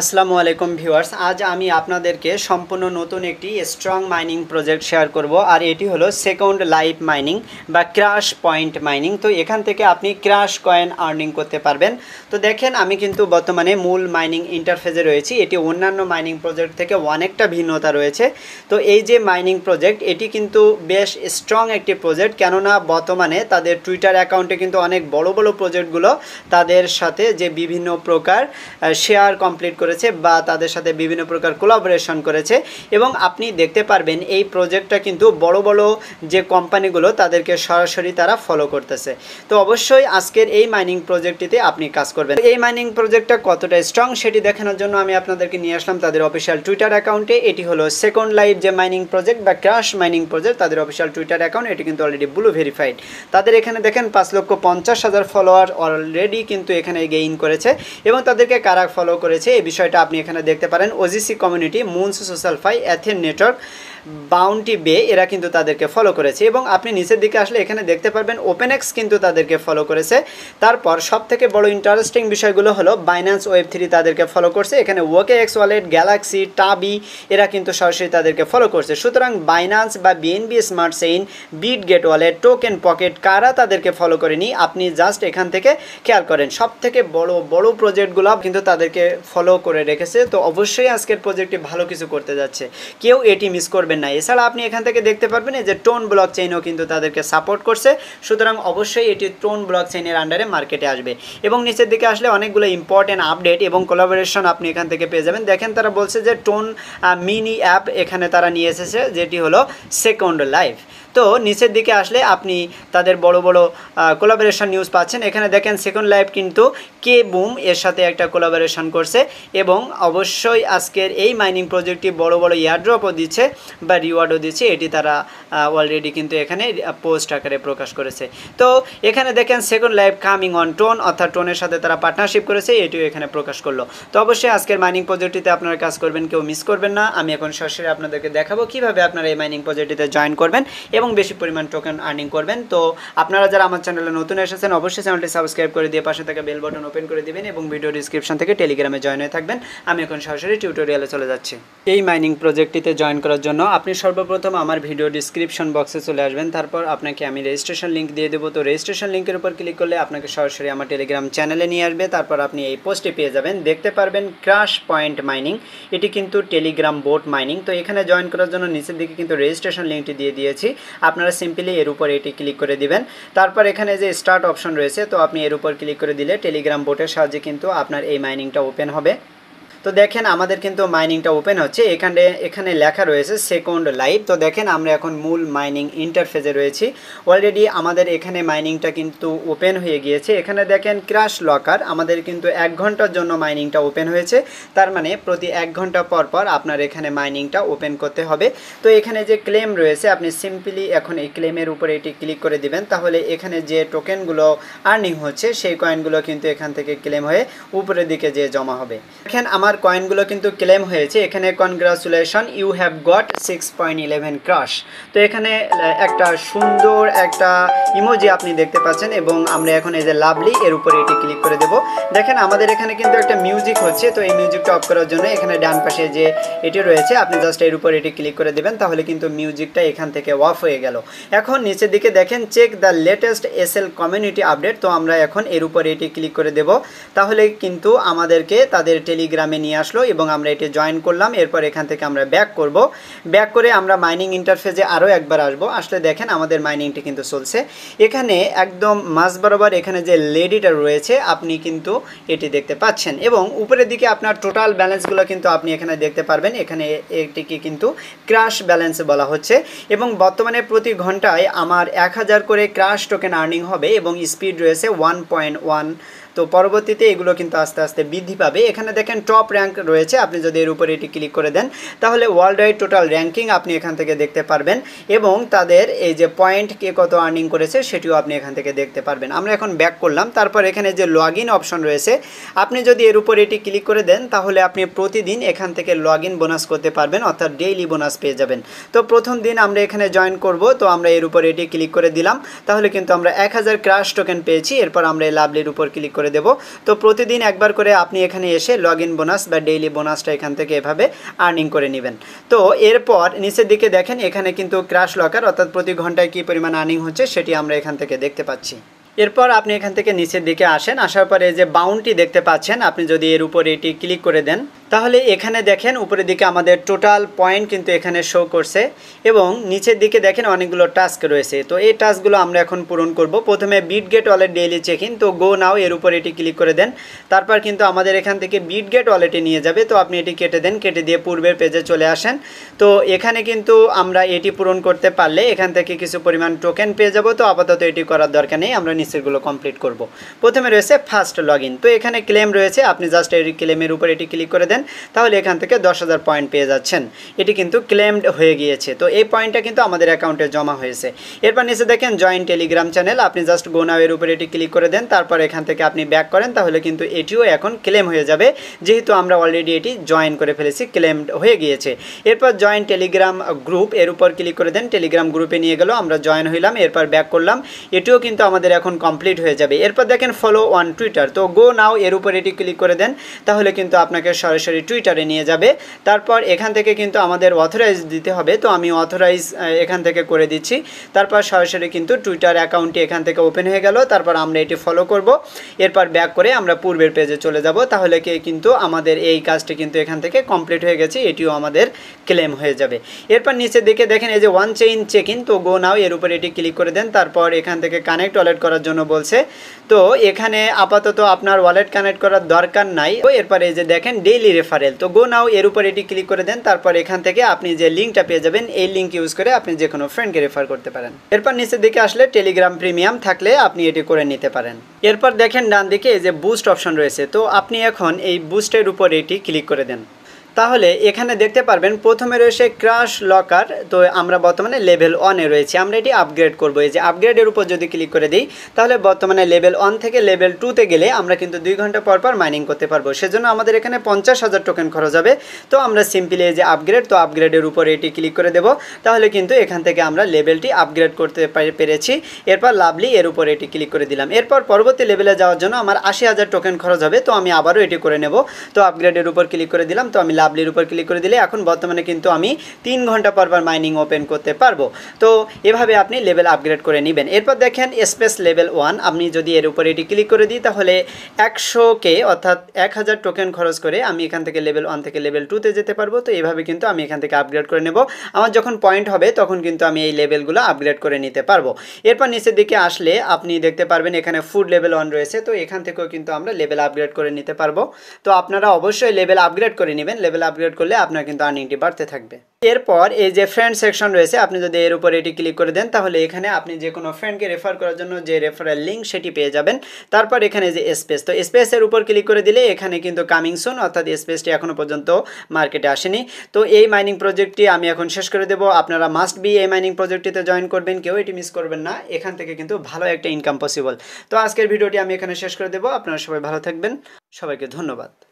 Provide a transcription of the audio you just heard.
আসসালামু আলাইকুম ভিউয়ার্স আজ আমি আপনাদেরকে সম্পূর্ণ নতুন একটি স্ট্রং মাইনিং প্রজেক্ট শেয়ার করব আর এটি হলো সেকেন্ড লাইফ মাইনিং বা ক্রাশ পয়েন্ট মাইনিং তো এখান থেকে আপনি ক্রাশ কয়েন আর্নিং করতে পারবেন তো দেখেন আমি কিন্তু বর্তমানে মূল মাইনিং ইন্টারফেসে রয়েছি এটি অন্যান্য মাইনিং প্রজেক্ট থেকে অনেকটা ভিন্নতা রয়েছে তো এই যে মাইনিং প্রজেক্ট এটি কিন্তু বেশ স্ট্রং একটি প্রজেক্ট কেননা বর্তমানে তাদের টুইটার অ্যাকাউন্টে কিন্তু অনেক বড় বড় প্রজেক্টগুলো তাদের সাথে যে বিভিন্ন প্রকার শেয়ার কমপ্লিট কমপ্লিট করেছে বা তাদের সাথে বিভিন্ন প্রকার কোলাবরেশন করেছে এবং আপনি দেখতে পারবেন এই প্রজেক্টটা কিন্তু বড় বড় যে কোম্পানিগুলো তাদেরকে সরাসরি তারা ফলো করতেছে তো অবশ্যই আজকের এই মাইনিং প্রজেক্টটিতে আপনি কাজ করবেন এই মাইনিং প্রজেক্টটা কতটা স্ট্রং সেটি দেখানোর জন্য আমি আপনাদেরকে নিয়ে আসলাম তাদের অফিসিয়াল টুইটার অ্যাকাউন্টে এটি হলো সেকেন্ড লাইভ যে মাইনিং প্রজেক্ট বা ক্রাশ মাইনিং প্রজেক্ট তাদের অফিসিয়াল টুইটার অ্যাকাউন্ট এটি কিন্তু অলরেডি ব্লু ভেরিফাইড তাদের এখানে দেখেন পাঁচ লক্ষ পঞ্চাশ হাজার ফলোয়ার অলরেডি কিন্তু এখানে গেইন করেছে এবং তাদেরকে কারা ফলো করেছে বিষয়টা আপনি এখানে দেখতে পারেন OGC community moons social fi Athene network bounty bay এরা কিন্তু তাদেরকে ফলো করেছে এবং আপনি নিচের দিকে আসলে এখানে দেখতে পারবেন ওপেনএক্স কিন্তু তাদেরকে ফলো করেছে তারপর সব থেকে বড় ইন্টারেস্টিং বিষয়গুলো হলো বাইন্যান্স ওয়েব থ্রি তাদেরকে ফলো করছে এখানে OK X wallet Galaxy Tabi এরা কিন্তু সরাসরি তাদেরকে ফলো করছে সুতরাং বাইন্যান্স বা BNB smart chain Bitget wallet token pocket কারা তাদেরকে ফলো করেনি আপনি জাস্ট এখান থেকে খেয়াল করেন সব থেকে বড় বড় প্রজেক্টগুলো কিন্তু তাদেরকে ফলো করে রেখেছে তো অবশ্যই আজকের প্রজেক্টটি ভালো কিছু করতে যাচ্ছে কেউ এটি মিস করবে পাবেন না এছাড়া আপনি এখান থেকে দেখতে পারবেন যে টোন ব্লক চেইনও কিন্তু তাদেরকে সাপোর্ট করছে সুতরাং অবশ্যই এটি টোন ব্লক চেইনের আন্ডারে মার্কেটে আসবে এবং নিচের দিকে আসলে অনেকগুলো ইম্পর্টেন্ট আপডেট এবং কোলাবোরেশন আপনি এখান থেকে পেয়ে যাবেন দেখেন তারা বলছে যে টোন মিনি অ্যাপ এখানে তারা নিয়ে এসেছে যেটি হলো সেকেন্ড লাইফ তো নিচের দিকে আসলে আপনি তাদের বড় বড় কোলাবোরেশন নিউজ পাচ্ছেন এখানে দেখেন সেকেন্ড লাইফ কিন্তু কে বুম এর সাথে একটা কোলাবোরেশন করছে এবং অবশ্যই আজকের এই মাইনিং প্রজেক্টটি বড় বড় ইয়ারড্রপও দিচ্ছে বা রিওয়ার্ডও দিচ্ছে এটি তারা অলরেডি কিন্তু এখানে পোস্ট আকারে প্রকাশ করেছে তো এখানে দেখেন second life coming on TON অর্থাৎ টোনের সাথে তারা পার্টনারশিপ করেছে এটিও এখানে প্রকাশ করলো তো অবশ্যই আজকের মাইনিং প্রজেক্টটিতে আপনারা কাজ করবেন কেউ মিস করবেন না আমি এখন সরাসরি আপনাদেরকে দেখাবো কিভাবে আপনারা এই মাইনিং প্রজেক্টটিতে জয়েন করবেন এবং এবং বেশি পরিমাণ টোকেন আর্নিং করবেন তো আপনারা যারা আমার চ্যানেলে নতুন এসেছেন অবশ্যই চ্যানেলটি সাবস্ক্রাইব করে দিয়ে পাশে থাকা বেল বটন ওপেন করে দিবেন এবং ভিডিও ডিসক্রিপশন থেকে টেলিগ্রামে জয়েন হয়ে থাকবেন আমি এখন সরাসরি টিউটোরিয়ালে চলে যাচ্ছি এই মাইনিং প্রজেক্টটিতে জয়েন করার জন্য আপনি সর্বপ্রথম আমার ভিডিও ডিসক্রিপশন বক্সে চলে আসবেন তারপর আপনাকে আমি রেজিস্ট্রেশন লিঙ্ক দিয়ে দেবো তো রেজিস্ট্রেশন লিঙ্কের উপর ক্লিক করলে আপনাকে সরাসরি আমার টেলিগ্রাম চ্যানেলে নিয়ে আসবে তারপর আপনি এই পোস্টে পেয়ে যাবেন দেখতে পারবেন ক্রাশ পয়েন্ট মাইনিং এটি কিন্তু টেলিগ্রাম বোট মাইনিং তো এখানে জয়েন করার জন্য নিচের দিকে কিন্তু রেজিস্ট্রেশন লিঙ্কটি দিয়ে দিয়েছি আপনারা সিম্পলি এর উপর এটি ক্লিক করে দিবেন তারপর এখানে যে স্টার্ট অপশন রয়েছে তো আপনি এর উপর ক্লিক করে দিলে টেলিগ্রাম বোটের সাহায্যে কিন্তু আপনার এই মাইনিংটা ওপেন হবে তো দেখেন আমাদের কিন্তু মাইনিংটা ওপেন হচ্ছে এখানে এখানে লেখা রয়েছে সেকেন্ড লাইভ তো দেখেন আমরা এখন মূল মাইনিং ইন্টারফেসে রয়েছি অলরেডি আমাদের এখানে মাইনিংটা কিন্তু ওপেন হয়ে গিয়েছে এখানে দেখেন ক্রাশ লকার আমাদের কিন্তু এক ঘন্টার জন্য মাইনিংটা ওপেন হয়েছে তার মানে প্রতি এক ঘন্টা পর পর আপনার এখানে মাইনিংটা ওপেন করতে হবে তো এখানে যে ক্লেম রয়েছে আপনি সিম্পলি এখন এই ক্লেমের উপরে এটি ক্লিক করে দিবেন তাহলে এখানে যে টোকেনগুলো আর্নিং হচ্ছে সেই কয়েনগুলো কিন্তু এখান থেকে ক্লেম হয়ে উপরের দিকে যে জমা হবে দেখেন আমার তোমার কয়েনগুলো কিন্তু ক্লেম হয়েছে এখানে congratulation you have got six point eleven crash তো এখানে একটা সুন্দর একটা ইমোজি আপনি দেখতে পাচ্ছেন এবং আমরা এখন এই যে লাভলি এর উপরে এটি ক্লিক করে দেব দেখেন আমাদের এখানে কিন্তু একটা মিউজিক হচ্ছে তো এই মিউজিকটা অফ করার জন্য এখানে ডান পাশে যে এটি রয়েছে আপনি জাস্ট এর উপর এটি ক্লিক করে দেবেন তাহলে কিন্তু মিউজিকটা এখান থেকে অফ হয়ে গেল এখন নিচের দিকে দেখেন check the latest S L community update তো আমরা এখন এর উপরে এটি ক্লিক করে দেব তাহলে কিন্তু আমাদেরকে তাদের টেলিগ্রামে নিয়ে আসলো এবং আমরা এটি জয়েন করলাম এরপর এখান থেকে আমরা ব্যাক করব ব্যাক করে আমরা মাইনিং ইন্টারফেসে আরও একবার আসব আসলে দেখেন আমাদের মাইনিংটি কিন্তু চলছে এখানে একদম মাছ বরাবর এখানে যে লেডিটা রয়েছে আপনি কিন্তু এটি দেখতে পাচ্ছেন এবং উপরের দিকে আপনার টোটাল ব্যালেন্সগুলো কিন্তু আপনি এখানে দেখতে পারবেন এখানে এটিকে কিন্তু ক্রাশ ব্যালেন্স বলা হচ্ছে এবং বর্তমানে প্রতি ঘন্টায় আমার এক হাজার করে ক্রাশ টোকেন আর্নিং হবে এবং স্পিড রয়েছে ওয়ান পয়েন্ট ওয়ান তো পরবর্তীতে এগুলো কিন্তু আস্তে আস্তে বৃদ্ধি পাবে এখানে দেখেন টপ র্যাঙ্ক রয়েছে আপনি যদি এর উপরে এটি ক্লিক করে দেন তাহলে ওয়ার্ল্ড ওয়াইড টোটাল র্যাঙ্কিং আপনি এখান থেকে দেখতে পারবেন এবং তাদের এই যে পয়েন্ট কে কত আর্নিং করেছে সেটিও আপনি এখান থেকে দেখতে পারবেন আমরা এখন ব্যাক করলাম তারপর এখানে যে লগ ইন অপশন রয়েছে আপনি যদি এর উপরে এটি ক্লিক করে দেন তাহলে আপনি প্রতিদিন এখান থেকে লগ ইন বোনাস করতে পারবেন অর্থাৎ ডেইলি বোনাস পেয়ে যাবেন তো প্রথম দিন আমরা এখানে জয়েন করব তো আমরা এর উপরে এটি ক্লিক করে দিলাম তাহলে কিন্তু আমরা এক হাজার ক্রাশ টোকেন পেয়েছি এরপর আমরা এই লাভলির উপর ক্লিক করে দেব তো প্রতিদিন একবার করে আপনি এখানে এসে লগ ইন বোনাস বা ডেইলি বোনাসটা এখান থেকে এভাবে আর্নিং করে নেবেন তো এরপর নিচের দিকে দেখেন এখানে কিন্তু ক্রাশ লকার অর্থাৎ প্রতি ঘন্টায় কী পরিমাণ আর্নিং হচ্ছে সেটি আমরা এখান থেকে দেখতে পাচ্ছি এরপর আপনি এখান থেকে নিচের দিকে আসেন আসার পরে যে বাউন্ডটি দেখতে পাচ্ছেন আপনি যদি এর উপর এটি ক্লিক করে দেন তাহলে এখানে দেখেন উপরের দিকে আমাদের টোটাল পয়েন্ট কিন্তু এখানে শো করছে এবং নিচের দিকে দেখেন অনেকগুলো টাস্ক রয়েছে তো এই টাস্কগুলো আমরা এখন পূরণ করব প্রথমে Bitget wallet daily check in তো গো নাও এর উপর এটি ক্লিক করে দেন তারপর কিন্তু আমাদের এখান থেকে বিট গেট ওয়ালেটে নিয়ে যাবে তো আপনি এটি কেটে দেন কেটে দিয়ে পূর্বের পেজে চলে আসেন তো এখানে কিন্তু আমরা এটি পূরণ করতে পারলে এখান থেকে কিছু পরিমাণ টোকেন পেয়ে যাব তো আপাতত এটি করার দরকার নেই আমরা নিচেরগুলো কমপ্লিট করব প্রথমে রয়েছে ফার্স্ট লগ তো এখানে ক্লেম রয়েছে আপনি জাস্ট এই ক্লেমের উপর এটি ক্লিক করে দেন তাহলে এখান থেকে দশ হাজার পয়েন্ট পেয়ে যাচ্ছেন এটি কিন্তু ক্লেমড হয়ে গিয়েছে তো এই পয়েন্টটা কিন্তু আমাদের অ্যাকাউন্টে জমা হয়েছে এরপর নিচে দেখেন জয়েন্ট টেলিগ্রাম চ্যানেল আপনি জাস্ট গোনাওয়ের উপরে এটি ক্লিক করে দেন তারপর এখান থেকে আপনি ব্যাক করেন তাহলে কিন্তু এটিও এখন ক্লেম হয়ে যাবে যেহেতু আমরা অলরেডি এটি জয়েন করে ফেলেছি ক্লেমড হয়ে গিয়েছে এরপর জয়েন্ট টেলিগ্রাম গ্রুপ এর উপর ক্লিক করে দেন টেলিগ্রাম গ্রুপে নিয়ে গেল আমরা জয়েন হইলাম এরপর ব্যাক করলাম এটিও কিন্তু আমাদের এখন কমপ্লিট হয়ে যাবে এরপর দেখেন ফলো অন টুইটার তো গো নাও এর উপর এটি ক্লিক করে দেন তাহলে কিন্তু আপনাকে সরাসরি সরাসরি টুইটারে নিয়ে যাবে তারপর এখান থেকে কিন্তু আমাদের অথরাইজ দিতে হবে তো আমি অথরাইজ এখান থেকে করে দিচ্ছি তারপর সরাসরি কিন্তু টুইটার অ্যাকাউন্টটি এখান থেকে ওপেন হয়ে গেল তারপর আমরা এটি ফলো করব এরপর ব্যাক করে আমরা পূর্বের পেজে চলে যাব তাহলে কি কিন্তু আমাদের এই কাজটি কিন্তু এখান থেকে কমপ্লিট হয়ে গেছে এটিও আমাদের ক্লেম হয়ে যাবে এরপর নিচে দেখে দেখেন এই যে ওয়ান চেইন চেক ইন তো গো নাও এর উপরে এটি ক্লিক করে দেন তারপর এখান থেকে কানেক্ট ওয়ালেট করার জন্য বলছে তো এখানে আপাতত আপনার ওয়ালেট কানেক্ট করার দরকার নাই এরপরে এই যে দেখেন ডেইলি রেফারেল তো গো নাও এর উপর এটি ক্লিক করে দেন তারপর এখান থেকে আপনি যে লিঙ্কটা পেয়ে যাবেন এই লিঙ্ক ইউজ করে আপনি যে কোনো ফ্রেন্ডকে রেফার করতে পারেন এরপর নিচের দিকে আসলে টেলিগ্রাম প্রিমিয়াম থাকলে আপনি এটি করে নিতে পারেন এরপর দেখেন ডান দিকে এই যে বুস্ট অপশন রয়েছে তো আপনি এখন এই বুস্টের উপর এটি ক্লিক করে দেন তাহলে এখানে দেখতে পারবেন প্রথমে রয়েছে ক্রাশ লকার তো আমরা বর্তমানে লেভেল ওয়ানে রয়েছি আমরা এটি আপগ্রেড করবো এই যে আপগ্রেডের উপর যদি ক্লিক করে দিই তাহলে বর্তমানে লেভেল ওয়ান থেকে লেভেল টুতে গেলে আমরা কিন্তু দুই ঘন্টা পর পর মাইনিং করতে পারবো সেজন্য আমাদের এখানে পঞ্চাশ হাজার টোকেন খরচ হবে তো আমরা সিম্পলি এই যে আপগ্রেড তো আপগ্রেডের উপর এটি ক্লিক করে দেব তাহলে কিন্তু এখান থেকে আমরা লেভেলটি আপগ্রেড করতে পেরেছি এরপর লাভলি এর উপর এটি ক্লিক করে দিলাম এরপর পরবর্তী লেভেলে যাওয়ার জন্য আমার আশি হাজার টোকেন খরচ হবে তো আমি আবারও এটি করে নেব তো আপগ্রেডের উপর ক্লিক করে দিলাম তো আমি লাভলির উপর ক্লিক করে দিলে এখন বর্তমানে কিন্তু আমি তিন ঘন্টা পর পর মাইনিং ওপেন করতে পারবো তো এভাবে আপনি লেভেল আপগ্রেড করে নেবেন এরপর দেখেন স্পেস লেভেল ওয়ান আপনি যদি এর উপর এটি ক্লিক করে দিই তাহলে একশোকে অর্থাৎ এক হাজার টোকেন খরচ করে আমি এখান থেকে লেভেল ওয়ান থেকে লেভেল টুতে যেতে পারবো তো এভাবে কিন্তু আমি এখান থেকে আপগ্রেড করে নেব আমার যখন পয়েন্ট হবে তখন কিন্তু আমি এই লেভেলগুলো আপগ্রেড করে নিতে পারবো এরপর নিচের দিকে আসলে আপনি দেখতে পারবেন এখানে ফুড লেভেল ওয়ান রয়েছে তো এখান থেকেও কিন্তু আমরা লেভেল আপগ্রেড করে নিতে পারবো তো আপনারা অবশ্যই লেভেল আপগ্রেড করে নেবেন লেভেল আপগ্রেড করলে আপনার কিন্তু আর্নিংটি বাড়তে থাকবে এরপর এই যে ফ্রেন্ড সেকশন রয়েছে আপনি যদি এর উপর এটি ক্লিক করে দেন তাহলে এখানে আপনি যে কোনো ফ্রেন্ডকে রেফার করার জন্য যে রেফারেল লিঙ্ক সেটি পেয়ে যাবেন তারপর এখানে যে স্পেস তো স্পেসের উপর ক্লিক করে দিলে এখানে কিন্তু কামিং সুন অর্থাৎ স্পেসটি এখনও পর্যন্ত মার্কেটে আসেনি তো এই মাইনিং প্রজেক্টটি আমি এখন শেষ করে দেবো আপনারা মাস্ট বি এই মাইনিং প্রজেক্টটিতে জয়েন করবেন কেউ এটি মিস করবেন না এখান থেকে কিন্তু ভালো একটা ইনকাম পসিবল তো আজকের ভিডিওটি আমি এখানে শেষ করে দেবো আপনারা সবাই ভালো থাকবেন সবাইকে ধন্যবাদ